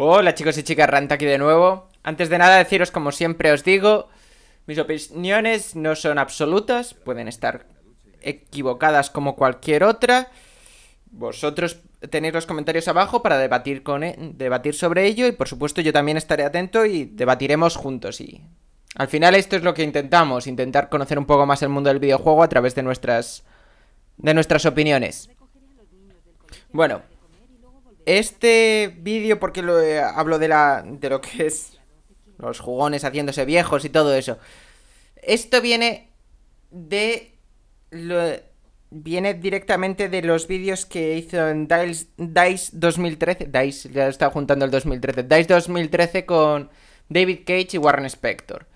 Hola chicos y chicas, Ranta aquí de nuevo. Antes de nada deciros, como siempre os digo, mis opiniones no son absolutas, pueden estar equivocadas como cualquier otra. Vosotros tenéis los comentarios abajo para debatir, con, e, debatir sobre ello y por supuesto yo también estaré atento y debatiremos juntos y... Al final esto es lo que intentamos, intentar conocer un poco más el mundo del videojuego a través de nuestras, de nuestras opiniones. Bueno, este vídeo, porque eh, hablo de, la, de lo que es los jugones haciéndose viejos y todo eso. Esto viene de... viene directamente de los vídeos que hizo en DICE, 2013. DICE, ya estaba juntando el 2013. DICE 2013 con David Cage y Warren Spector.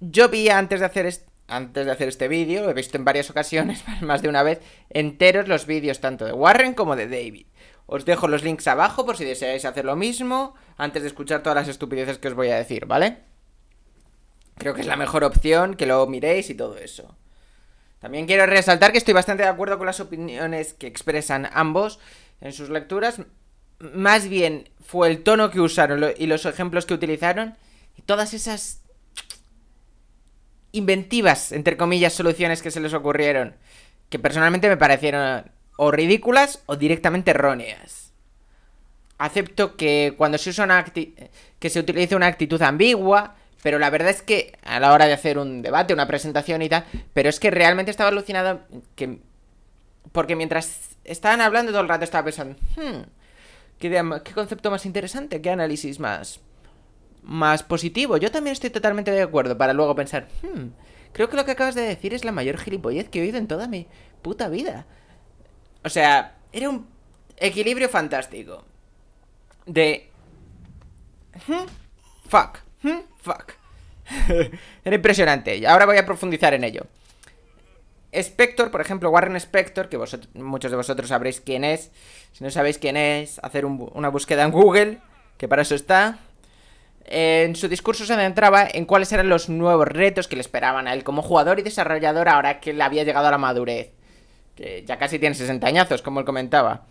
Yo vi antes de hacer esto antes de hacer este vídeo, lo he visto en varias ocasiones, más de una vez, enteros los vídeos tanto de Warren como de David. Os dejo los links abajo por si deseáis hacer lo mismo, antes de escuchar todas las estupideces que os voy a decir, ¿vale? Creo que es la mejor opción, que lo miréis y todo eso. También quiero resaltar que estoy bastante de acuerdo con las opiniones que expresan ambos en sus lecturas. Más bien fue el tono que usaron y los ejemplos que utilizaron y todas esas inventivas, entre comillas, soluciones que se les ocurrieron, que personalmente me parecieron o ridículas o directamente erróneas. Acepto que cuando se usa una que se utilice una actitud ambigua, pero la verdad es que a la hora de hacer un debate, una presentación y tal, pero es que realmente estaba alucinado que porque mientras estaban hablando todo el rato estaba pensando, hmm, qué concepto más interesante, qué análisis más más positivo. Yo también estoy totalmente de acuerdo para luego pensar, hmm, creo que lo que acabas de decir es la mayor gilipollez que he oído en toda mi puta vida. O sea, era un equilibrio fantástico. De... Hmm, fuck. Hmm, fuck. era impresionante. Y ahora voy a profundizar en ello. Spector, por ejemplo, Warren Spector, que muchos de vosotros sabréis quién es. Si no sabéis quién es, hacer una búsqueda en Google, que para eso está. En su discurso se adentraba en cuáles eran los nuevos retos que le esperaban a él como jugador y desarrollador ahora que le había llegado a la madurez. Que ya casi tiene 60 añazos, como él comentaba.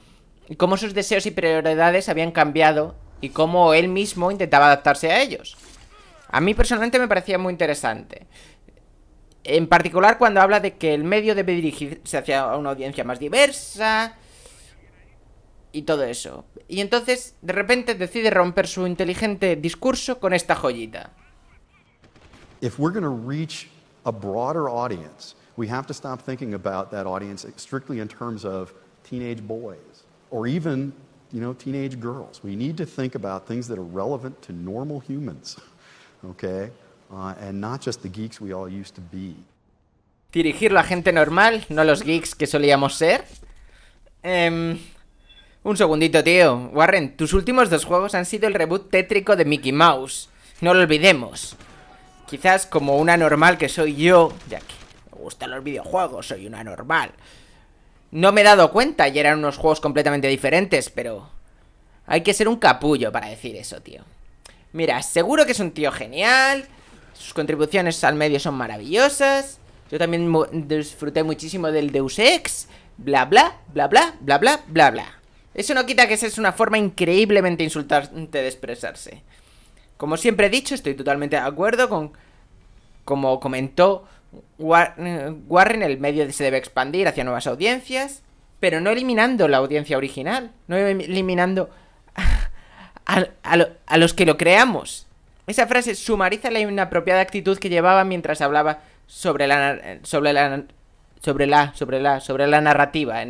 Y cómo sus deseos y prioridades habían cambiado y cómo él mismo intentaba adaptarse a ellos. A mí personalmente me parecía muy interesante. En particular cuando habla de que el medio debe dirigirse hacia una audiencia más diversa, y todo eso. Y entonces, de repente, decide romper su inteligente discurso con esta joyita. If we're going to reach a broader audience, we have to stop thinking about that audience strictly in terms of teenage boys or even, you know, teenage girls. We need to think about things that are relevant to normal humans, okay? Uh, and not just the geeks we all used to be. dirigir la gente normal, no los geeks que solíamos ser. Em, un segundito, tío. Warren, tus últimos dos juegos han sido el reboot tétrico de Mickey Mouse. No lo olvidemos. Quizás como una normal que soy yo, ya que me gustan los videojuegos, soy una normal. No me he dado cuenta y eran unos juegos completamente diferentes, pero... Hay que ser un capullo para decir eso, tío. Mira, seguro que es un tío genial. Sus contribuciones al medio son maravillosas. Yo también disfruté muchísimo del Deus Ex. Bla, bla, bla, bla, bla, bla, bla, bla. Eso no quita que esa es una forma increíblemente insultante de expresarse. Como siempre he dicho, estoy totalmente de acuerdo con... Como comentó Warren, el medio se debe expandir hacia nuevas audiencias, pero no eliminando la audiencia original, no em-, eliminando a, los que lo creamos. Esa frase sumariza la inapropiada actitud que llevaba mientras hablaba sobre la, sobre la sobre la sobre la sobre la narrativa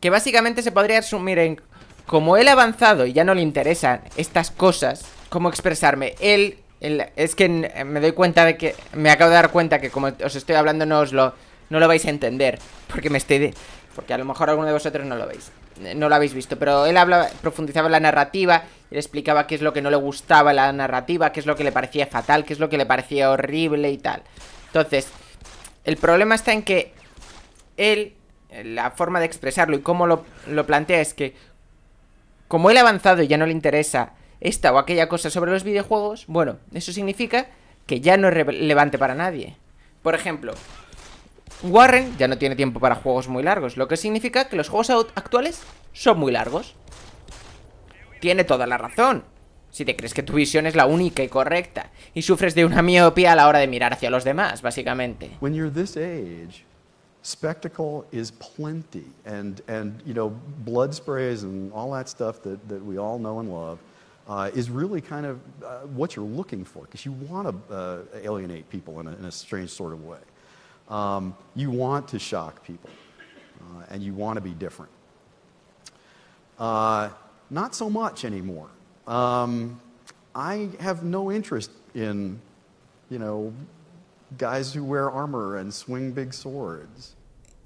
que básicamente se podría asumir en como él ha avanzado y ya no le interesan estas cosas, cómo expresarme, él, es que me doy cuenta de que, me acabo de dar cuenta que como os estoy hablando no os lo, no lo vais a entender, porque me estoy, de, porque a lo mejor alguno de vosotros no lo veis, eh, no lo habéis visto, pero él profundizaba la narrativa, él explicaba qué es lo que no le gustaba la narrativa, qué es lo que le parecía fatal, qué es lo que le parecía horrible y tal. Entonces, el problema está en que él, la forma de expresarlo y cómo lo, lo plantea es que como él ha avanzado y ya no le interesa esta o aquella cosa sobre los videojuegos, bueno, eso significa que ya no es relevante para nadie. Por ejemplo, Warren ya no tiene tiempo para juegos muy largos, lo que significa que los juegos actuales son muy largos. Tiene toda la razón. Si te crees que tu visión es la única y correcta y sufres de una miopía a la hora de mirar hacia los demás, básicamente. spectacle is plenty and, and you know blood sprays and all that stuff that, that we all know and love uh, is really kind of uh, what you're looking for because you want to uh, alienate people in a, in a, strange sort of way um, you want to shock people uh, and you want to be different uh, not so much anymore um, i have no interest in you know guys who wear armor and swing big swords.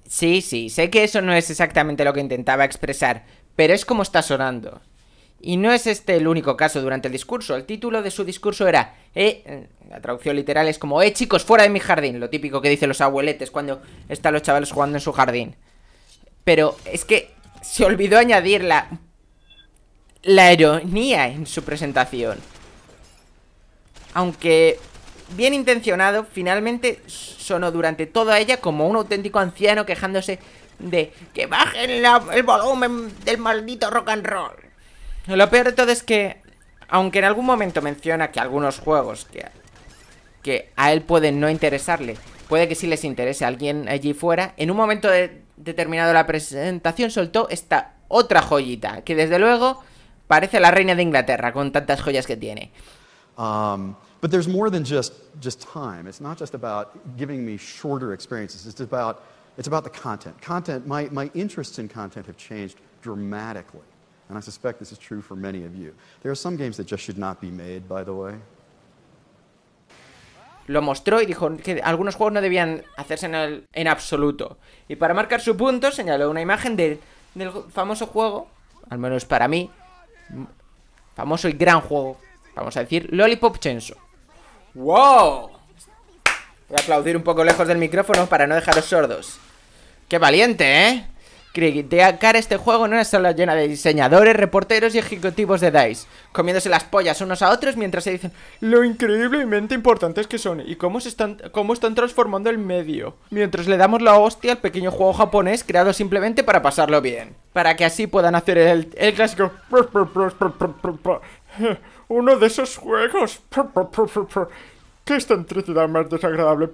Sí, sí, sé que eso no es exactamente lo que intentaba expresar, pero es como está sonando. Y no es este el único caso durante el discurso. El título de su discurso era, eh, la traducción literal es como, eh chicos, fuera de mi jardín, lo típico que dicen los abueletes cuando están los chavales jugando en su jardín. Pero es que se olvidó añadir la, la ironía en su presentación. Aunque bien intencionado, finalmente sonó durante toda ella como un auténtico anciano quejándose de que bajen el volumen del maldito rock and roll. Lo peor de todo es que, aunque en algún momento menciona que algunos juegos que, que a él pueden no interesarle, puede que sí les interese a alguien allí fuera, en un momento de, determinado de la presentación soltó esta otra joyita, que desde luego parece la reina de Inglaterra con tantas joyas que tiene. Um, But there's more than just, just time. It's not just about giving me shorter experiences. It's about, it's about the content. Content, my, my interests in content have changed dramatically. And I suspect this is true for many of you. There are some games that just should not be made, by the way. Lo mostró y dijo que algunos juegos no debían hacerse en, el, en absoluto. Y para marcar su punto señaló una imagen del, del famoso juego, al menos para mí, famoso y gran juego, vamos a decir, Lollipop Chainsaw. ¡Wow! Voy a aplaudir un poco lejos del micrófono para no dejaros sordos. ¡Qué valiente, eh! cara este juego en una sala llena de diseñadores, reporteros y ejecutivos de DICE, comiéndose las pollas unos a otros mientras se dicen lo increíblemente importantes que son y cómo, se están, cómo están transformando el medio, mientras le damos la hostia al pequeño juego japonés creado simplemente para pasarlo bien, para que así puedan hacer el, el clásico Uno de esos juegos. ¿Qué tan más desagradable?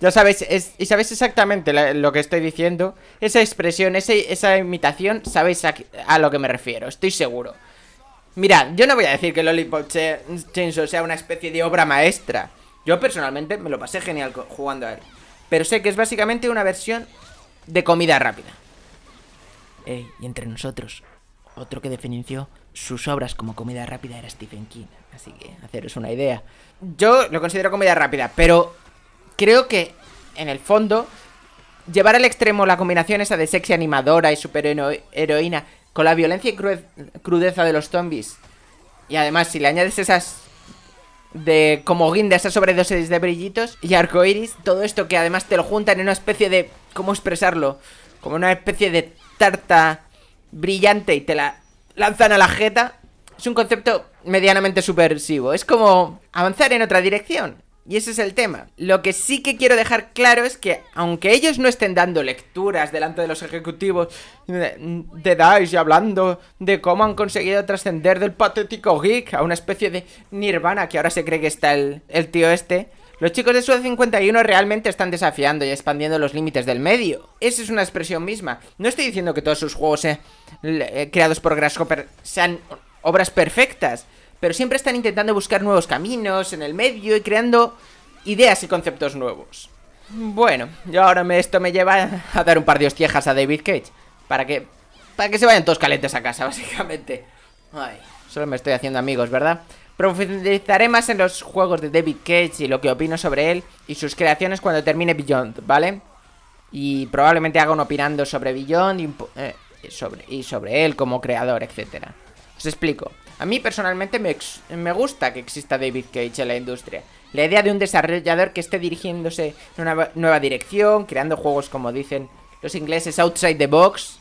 Ya sabéis, y sabéis exactamente lo que estoy diciendo. Esa expresión, esa imitación, sabéis a, lo que me refiero, estoy seguro. Mirad, yo no voy a decir que Lollipop Chainsaw sea una especie de obra maestra. Yo personalmente me lo pasé genial jugando a él. Pero sé que es básicamente una versión de comida rápida. y entre nosotros, otro que definició sus obras como comida rápida era Stephen King, así que haceros una idea. Yo lo considero comida rápida, pero creo que en el fondo llevar al extremo la combinación esa de sexy animadora y heroína con la violencia y crudeza de los zombies. Y además, si le añades esas de como guinda, esas sobredosis de brillitos y arcoiris, todo esto que además te lo juntan en una especie de. ¿Cómo expresarlo? Como una especie de tarta brillante y te la lanzan a la jeta, es un concepto medianamente subversivo. Es como avanzar en otra dirección. Y ese es el tema. Lo que sí que quiero dejar claro es que, aunque ellos no estén dando lecturas delante de los ejecutivos de, de y hablando de cómo han conseguido trascender del patético geek a una especie de nirvana que ahora se cree que está el tío este, los chicos de Sud 51 realmente están desafiando y expandiendo los límites del medio. Esa es una expresión misma. No estoy diciendo que todos sus juegos eh, eh, creados por Grasshopper sean obras perfectas, pero siempre están intentando buscar nuevos caminos en el medio y creando ideas y conceptos nuevos. Bueno, yo ahora me, esto me lleva a dar un par de hostiejas a David Cage. Para que, para que se vayan todos calientes a casa, básicamente. Ay, solo me estoy haciendo amigos, ¿verdad? Profundizaré más en los juegos de David Cage y lo que opino sobre él y sus creaciones cuando termine Beyond, ¿vale? Y probablemente haga un opinando sobre Beyond y, eh, sobre, y sobre él como creador, etc. Os explico. A mí personalmente me, me, gusta que exista David Cage en la industria. La idea de un desarrollador que esté dirigiéndose en una nueva dirección, creando juegos como dicen los ingleses outside the box,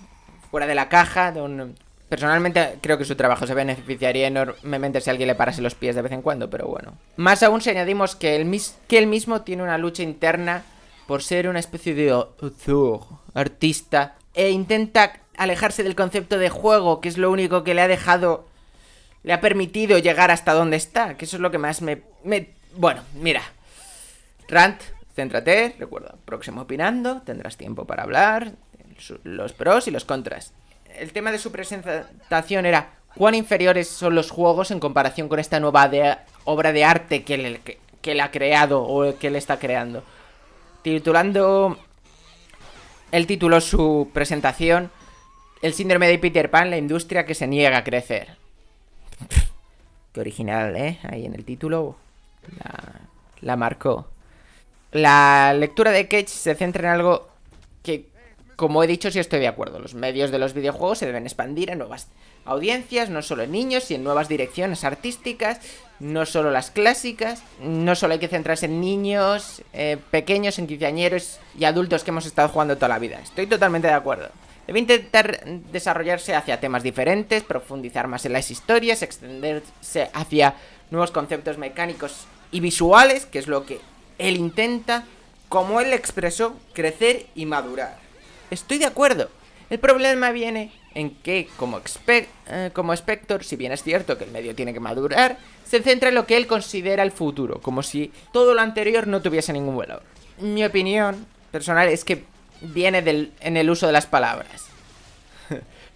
fuera de la caja, de un, Personalmente creo que su trabajo se beneficiaría enormemente si alguien le parase los pies de vez en cuando, pero bueno. Más aún se añadimos que él, mismo tiene una lucha interna por ser una especie de artista, e intenta alejarse del concepto de juego, que es lo único que le ha dejado, le ha permitido llegar hasta donde está, que eso es lo que más me... me bueno, mira. Rant, céntrate, recuerda, próximo opinando, tendrás tiempo para hablar, los pros y los contras el tema de su presentación era cuán inferiores son los juegos en comparación con esta nueva obra de arte que, él ha creado o que él está creando. Titulando... el título, su presentación El síndrome de Peter Pan, la industria que se niega a crecer. Qué original, ¿eh? Ahí en el título la, la marcó. La lectura de Cage se centra en algo como he dicho, sí estoy de acuerdo. Los medios de los videojuegos se deben expandir a nuevas audiencias, no solo en niños, sino en nuevas direcciones artísticas, no solo las clásicas. No solo hay que centrarse en niños eh, pequeños, en quinceañeros y adultos que hemos estado jugando toda la vida. Estoy totalmente de acuerdo. Debe intentar desarrollarse hacia temas diferentes, profundizar más en las historias, extenderse hacia nuevos conceptos mecánicos y visuales, que es lo que él intenta, como él expresó, crecer y madurar. Estoy de acuerdo. El problema viene en que, como, espector, eh, Spector, si bien es cierto que el medio tiene que madurar, se centra en lo que él considera el futuro, como si todo lo anterior no tuviese ningún valor. Mi opinión personal es que viene en el uso de las palabras.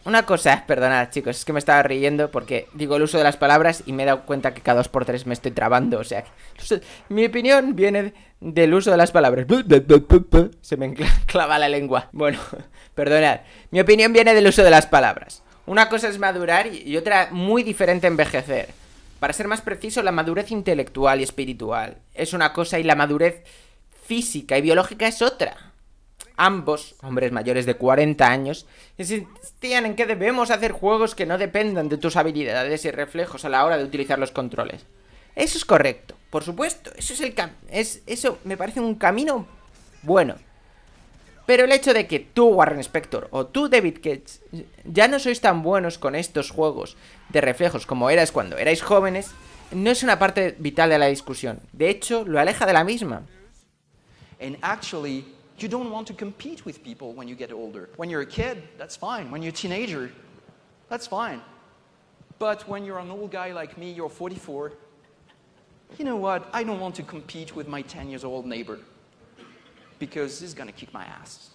Una cosa, perdonad chicos, es que me estaba riendo porque digo el uso de las palabras y me he dado cuenta que cada dos por tres me estoy trabando, o sea, mi opinión viene del uso de las palabras. Se me clava la lengua. Bueno, perdonad, mi opinión viene del uso de las palabras. Una cosa es madurar y otra muy diferente envejecer. Para ser más preciso, la madurez intelectual y espiritual es una cosa y la madurez física y biológica es otra ambos, hombres mayores de 40 años, insistían en que debemos hacer juegos que no dependan de tus habilidades y reflejos a la hora de utilizar los controles. Eso es correcto, por supuesto, eso es el cam es eso me parece un camino bueno. Pero el hecho de que tú, Warren Spector, o tú, David Cage, ya no sois tan buenos con estos juegos de reflejos como erais cuando erais jóvenes, no es una parte vital de la discusión. De hecho, lo aleja de la misma. En actually... You don't want to compete with people when you get older. When you're a kid, that's fine. When you're a teenager, that's fine. But when you're an old guy like me, you're 44, you know what? I don't want to compete with my 10 years old neighbor because he's going to kick my ass.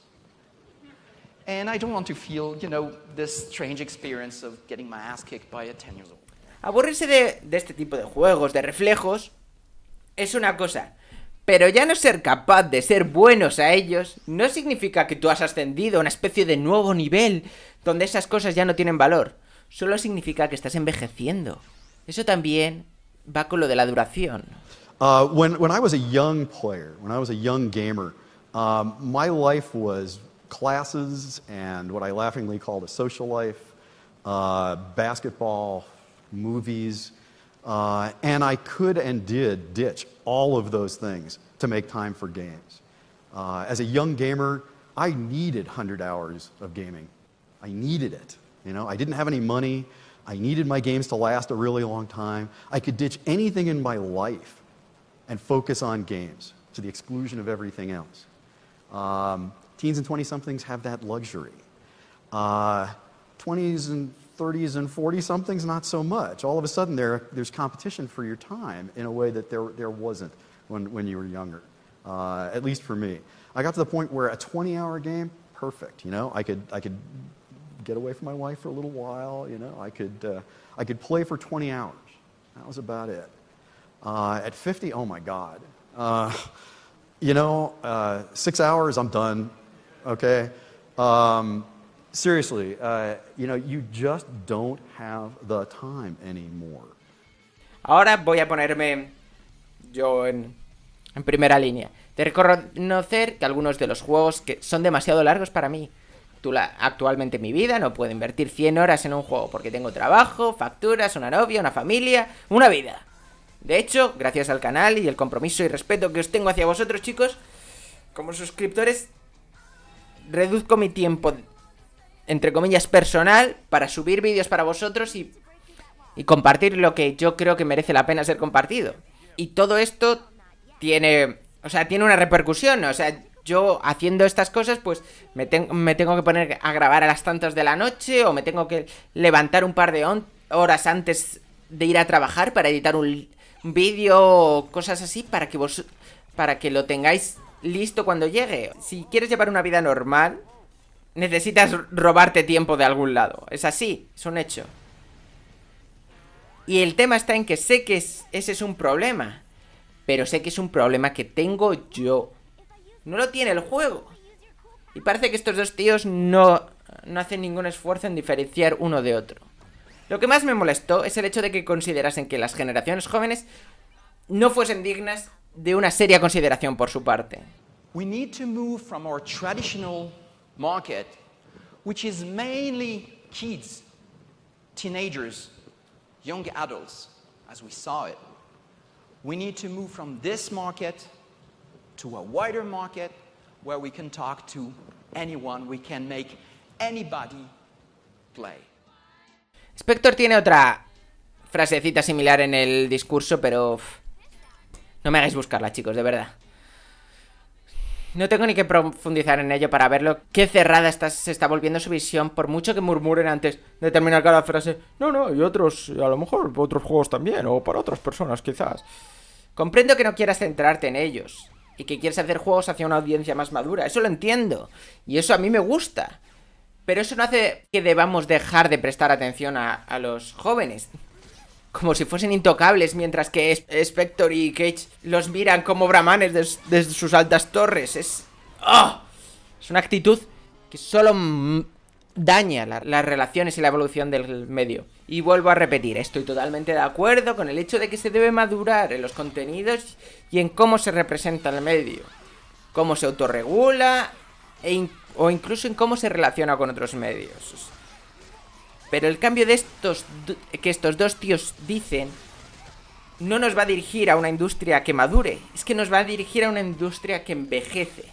And I don't want to feel, you know, this strange experience of getting my ass kicked by a 10 years old. Aburrirse de, de este tipo de juegos, de reflejos, es una cosa. Pero ya no ser capaz de ser buenos a ellos no significa que tú has ascendido a una especie de nuevo nivel donde esas cosas ya no tienen valor. Solo significa que estás envejeciendo. Eso también va con lo de la duración. Uh, when, when I was a young player, when I was a young gamer, um, my life was classes and what I laughingly called a social life, uh, basketball, movies. Uh, and I could and did ditch all of those things to make time for games. Uh, as a young gamer, I needed 100 hours of gaming. I needed it. You know, I didn't have any money. I needed my games to last a really long time. I could ditch anything in my life and focus on games to the exclusion of everything else. Um, teens and 20 somethings have that luxury. Uh, 20s and 30s and 40 somethings, not so much. All of a sudden, there, there's competition for your time in a way that there, there wasn't when, when you were younger, uh, at least for me. I got to the point where a 20 hour game, perfect. You know, I could, I could get away from my wife for a little while. You know, I could, uh, I could play for 20 hours. That was about it. Uh, at 50, oh my God. Uh, you know, uh, six hours, I'm done. Okay. Um, seriously, uh, you know, you just don't have the time anymore. Ahora voy a ponerme yo en, primera línea. De reconocer que algunos de los juegos que son demasiado largos para mí. Actualmente mi vida no puedo invertir 100 horas en un juego porque tengo trabajo, facturas, una novia, una familia, una vida. De hecho, gracias al canal y el compromiso y respeto que os tengo hacia vosotros, chicos, como suscriptores, reduzco mi tiempo entre comillas, personal para subir vídeos para vosotros y, y compartir lo que yo creo que merece la pena ser compartido. Y todo esto tiene, o sea, tiene una repercusión, o sea, yo haciendo estas cosas, pues me, tengo me, tengo que poner a grabar a las tantas de la noche o me tengo que levantar un par de horas antes de ir a trabajar para editar un, un vídeo o cosas así para que vos para que lo tengáis listo cuando llegue. Si quieres llevar una vida normal, necesitas robarte tiempo de algún lado. Es así, es un hecho. Y el tema está en que sé que ese es un problema. Pero sé que es un problema que tengo yo. No lo tiene el juego. Y parece que estos dos tíos no, hacen ningún esfuerzo en diferenciar uno de otro. Lo que más me molestó es el hecho de que considerasen que las generaciones jóvenes no fuesen dignas de una seria consideración por su parte. market, which is mainly kids, teenagers, young adults, as we saw it, we need to move from this market to a wider market where we can talk to anyone, we can make anybody play. Spector tiene otra frasecita similar en el discurso, pero no me hagáis buscarla, chicos, de verdad. No tengo ni que profundizar en ello para verlo. Qué cerrada se está volviendo su visión, por mucho que murmuren antes de terminar cada frase. No, no, y otros, a lo mejor, otros juegos también, o para otras personas quizás. Comprendo que no quieras centrarte en ellos, y que quieres hacer juegos hacia una audiencia más madura, eso lo entiendo, y eso a mí me gusta. Pero eso no hace que debamos dejar de prestar atención a los jóvenes como si fuesen intocables, mientras que Spector y Cage los miran como brahmanes desde sus altas torres. Es. ¡ah! Es una actitud que solo daña las relaciones y la evolución del medio. Y vuelvo a repetir, estoy totalmente de acuerdo con el hecho de que se debe madurar en los contenidos y en cómo se representa el medio, cómo se autorregula e o incluso en cómo se relaciona con otros medios. Pero el cambio de estos que estos dos tíos dicen no nos va a dirigir a una industria que madure, es que nos va a dirigir a una industria que envejece.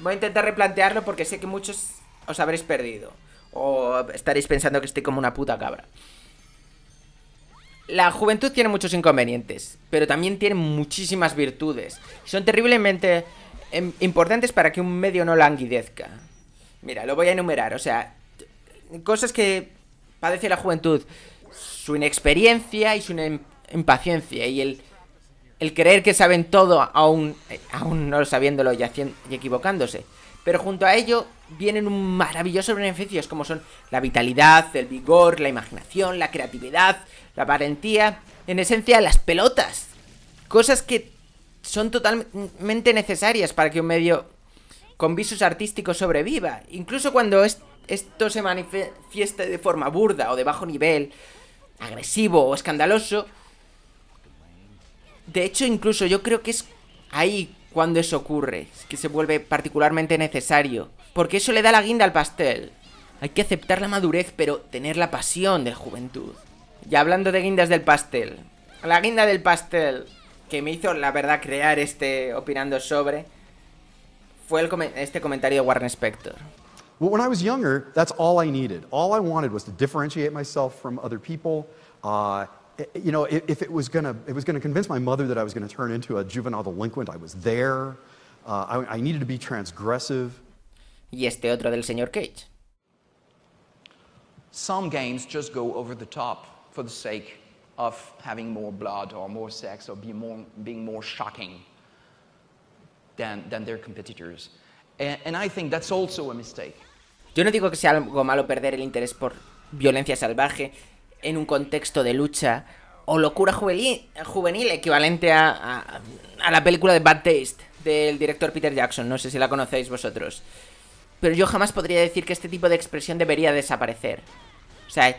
Voy a intentar replantearlo porque sé que muchos os habréis perdido. O estaréis pensando que estoy como una puta cabra. La juventud tiene muchos inconvenientes, pero también tiene muchísimas virtudes. Son terriblemente em, importantes para que un medio no languidezca. Mira, lo voy a enumerar, o sea, cosas que padece la juventud, su inexperiencia y su impaciencia y el, creer que saben todo aún, aún no sabiéndolo y, y equivocándose. Pero junto a ello vienen maravillosos beneficios como son la vitalidad, el vigor, la imaginación, la creatividad, la valentía, en esencia las pelotas. Cosas que son totalmente necesarias para que un medio con visos artísticos sobreviva, incluso cuando esto se manifieste de forma burda o de bajo nivel, agresivo o escandaloso. De hecho, incluso yo creo que es ahí cuando eso ocurre, que se vuelve particularmente necesario, porque eso le da la guinda al pastel. Hay que aceptar la madurez, pero tener la pasión de juventud. Y hablando de guindas del pastel, la guinda del pastel que me hizo, la verdad, crear este opinando sobre, fue el, este comentario de Warren Spector. Well, when I was younger, that's all I needed. All I wanted was to differentiate myself from other people. Uh, you know, if it was gonna, it was gonna convince my mother that I was gonna turn into a juvenile delinquent, I was there. Uh, I, I, needed to be transgressive. Y este otro del señor Cage. Some games just go over the top for the sake of having more blood or more sex or be more, being more shocking. Yo no digo que sea algo malo perder el interés por violencia salvaje en un contexto de lucha o locura juvenil, equivalente a, a, la película de Bad Taste del director Peter Jackson, no sé si la conocéis vosotros. Pero yo jamás podría decir que este tipo de expresión debería desaparecer. O sea,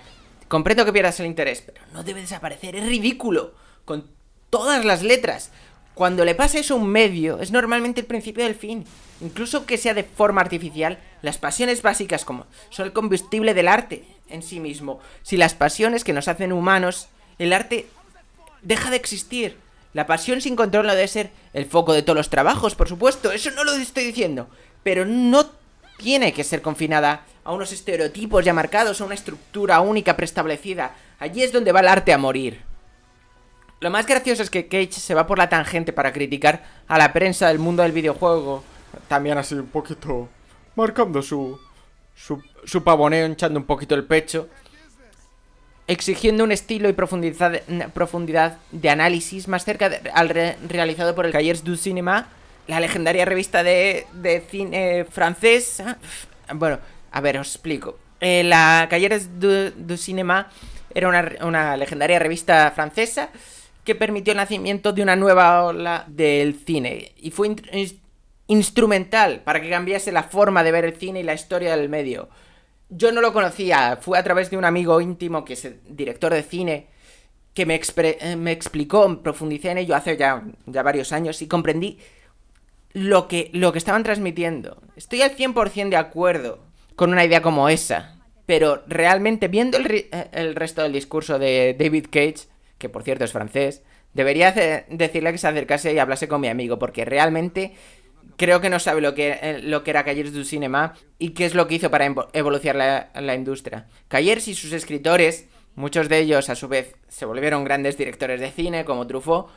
comprendo que pierdas el interés, pero no debe desaparecer, es ridículo, con todas las letras. Cuando le pasa eso a un medio, es normalmente el principio del fin. Incluso que sea de forma artificial, las pasiones básicas como son el combustible del arte en sí mismo. Si las pasiones que nos hacen humanos, el arte deja de existir. La pasión sin control no debe ser el foco de todos los trabajos, por supuesto, eso no lo estoy diciendo. Pero no tiene que ser confinada a unos estereotipos ya marcados, a una estructura única preestablecida. Allí es donde va el arte a morir. Lo más gracioso es que Cage se va por la tangente para criticar a la prensa del mundo del videojuego. También así un poquito marcando su, su, su pavoneo, hinchando un poquito el pecho. Exigiendo un estilo y profundidad, profundidad de análisis más cerca al realizado por el Cahiers du Cinéma la legendaria revista de, de cine francés. Ah, bueno, a ver, os explico. Eh, la Cahiers du, Cinéma Cinema era una, una legendaria revista francesa que permitió el nacimiento de una nueva ola del cine y fue instrumental para que cambiase la forma de ver el cine y la historia del medio. Yo no lo conocía, fue a través de un amigo íntimo que es el director de cine que me, eh, me explicó, profundicé en ello hace ya, ya varios años y comprendí lo que, lo que estaban transmitiendo. Estoy al 100% de acuerdo con una idea como esa, pero realmente viendo el, eh, el resto del discurso de David Cage, que por cierto es francés, debería decirle que se acercase y hablase con mi amigo, porque realmente creo que no sabe lo que, eh, lo que era Callers du Cinema y qué es lo que hizo para evolucionar la, industria. Callers y sus escritores, muchos de ellos a su vez se volvieron grandes directores de cine como Truffaut,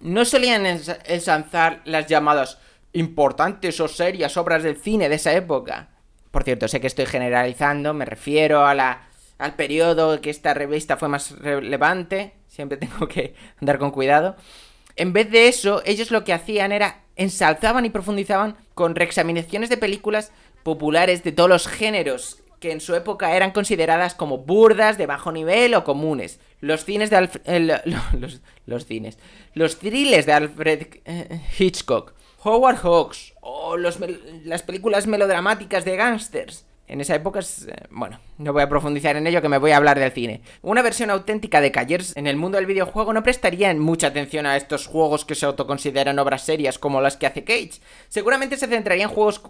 no solían ensanzar las llamadas importantes o serias obras del cine de esa época. Por cierto, sé que estoy generalizando, me refiero a la al periodo que esta revista fue más relevante, siempre tengo que andar con cuidado. En vez de eso, ellos lo que hacían era ensalzaban y profundizaban con reexaminaciones de películas populares de todos los géneros que en su época eran consideradas como burdas, de bajo nivel o comunes. Los cines de Alfred, los, cines. Los thrillers de Alfred eh, Hitchcock, Howard Hawks o las películas melodramáticas de Gangsters en esa época es... Eh, bueno, no voy a profundizar en ello que me voy a hablar del cine. Una versión auténtica de Callers en el mundo del videojuego no prestaría mucha atención a estos juegos que se autoconsideran obras serias como las que hace Cage. Seguramente se centrarían en juegos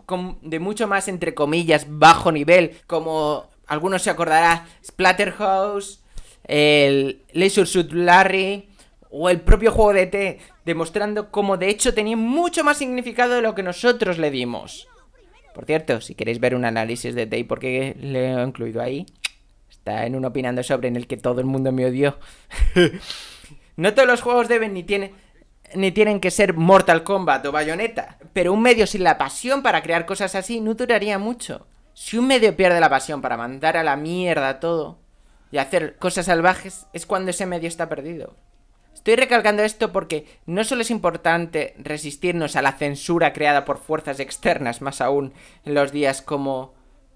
de mucho más, entre comillas, bajo nivel, como algunos se acordará Splatterhouse, el Leisure Suit Larry o el propio juego de e T, demostrando cómo de hecho tenía mucho más significado de lo que nosotros le dimos. Por cierto, si queréis ver un análisis de Day, porque le he incluido ahí, está en un opinando sobre en el que todo el mundo me odió. no todos los juegos deben ni tienen ni tienen que ser Mortal Kombat o Bayonetta, pero un medio sin la pasión para crear cosas así no duraría mucho. Si un medio pierde la pasión para mandar a la mierda todo y hacer cosas salvajes, es cuando ese medio está perdido. Estoy recalcando esto porque no solo es importante resistirnos a la censura creada por fuerzas externas, más aún en los días como,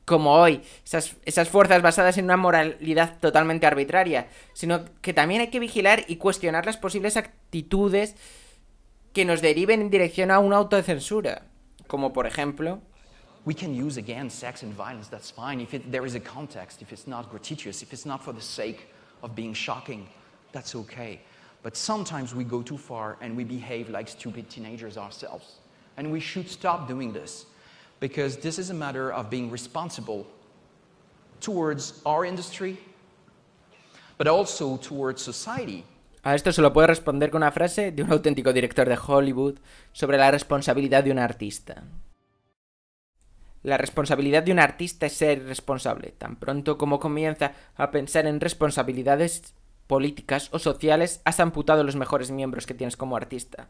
hoy, esas, fuerzas basadas en una moralidad totalmente arbitraria, sino que también hay que vigilar y cuestionar las posibles actitudes que nos deriven en dirección a una autocensura, como por ejemplo we can use again sex and violence, If there is a context, if it's not gratuitous, if it's not sake of being shocking, that's okay. But sometimes we go too far and we behave like stupid teenagers ourselves. And we should stop doing this because this is a matter of being responsible towards our industry, but also towards society. A esto se lo puede responder con una frase de un auténtico director de Hollywood sobre la responsabilidad de un artista. La responsabilidad de un artista es ser responsable. Tan pronto como comienza a pensar en responsabilidades, políticas o sociales has amputado los mejores miembros que tienes como artista.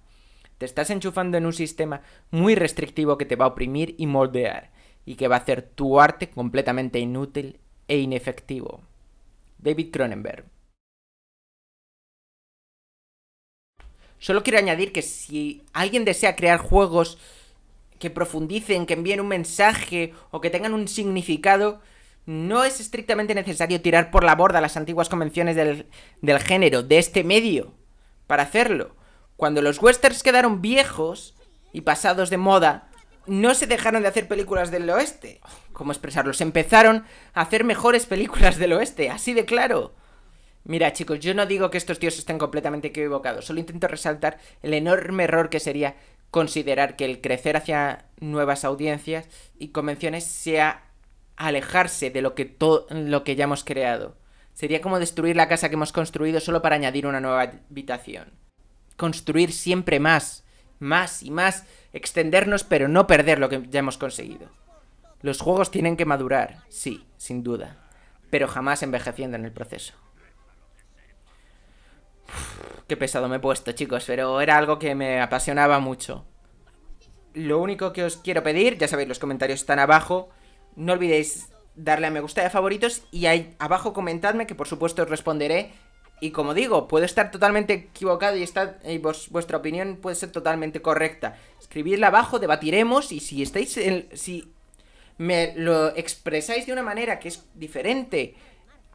Te estás enchufando en un sistema muy restrictivo que te va a oprimir y moldear, y que va a hacer tu arte completamente inútil e inefectivo. David Cronenberg. Solo quiero añadir que si alguien desea crear juegos que profundicen, que envíen un mensaje o que tengan un significado, no es estrictamente necesario tirar por la borda las antiguas convenciones del, género, de este medio, para hacerlo. Cuando los westerns quedaron viejos y pasados de moda, no se dejaron de hacer películas del oeste. ¿Cómo expresarlo? Se Empezaron a hacer mejores películas del oeste, así de claro. Mira, chicos, yo no digo que estos tíos estén completamente equivocados, solo intento resaltar el enorme error que sería considerar que el crecer hacia nuevas audiencias y convenciones sea alejarse de lo que, lo que ya hemos creado. Sería como destruir la casa que hemos construido solo para añadir una nueva habitación. Construir siempre más, más y más, extendernos pero no perder lo que ya hemos conseguido. Los juegos tienen que madurar, sí, sin duda, pero jamás envejeciendo en el proceso. qué pesado me he puesto, chicos, pero era algo que me apasionaba mucho. Lo único que os quiero pedir, ya sabéis, los comentarios están abajo, no olvidéis darle a me gusta y a favoritos y ahí abajo comentadme que por supuesto os responderé. Y como digo, puedo estar totalmente equivocado y, está, vuestra opinión puede ser totalmente correcta. Escribidla abajo, debatiremos y si estáis en, si me lo expresáis de una manera que es diferente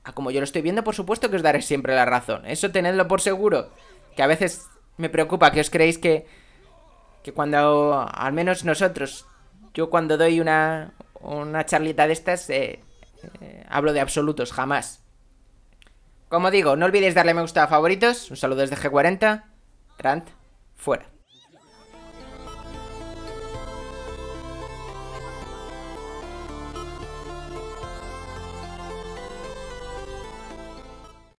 a como yo lo estoy viendo, por supuesto que os daré siempre la razón. Eso tenedlo por seguro. Que a veces me preocupa que os creéis que, que cuando, al menos nosotros, yo cuando doy una, una charlita de estas, eh, eh, hablo de absolutos, jamás. Como digo, no olvidéis darle me gusta a favoritos. Un saludo desde G40. Rant, fuera.